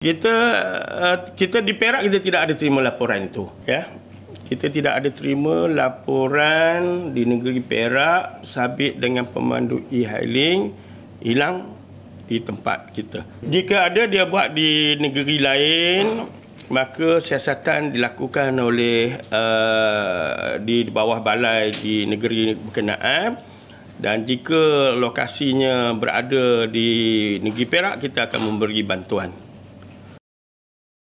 kita eh, kita di Perak kita tidak ada terima laporan itu ya kita tidak ada terima laporan di negeri Perak sabit dengan pemandu e-hailing hilang di tempat kita jika ada dia buat di negeri lain maka siasatan dilakukan oleh uh, di bawah balai di negeri berkenaan dan jika lokasinya berada di negeri Perak kita akan memberi bantuan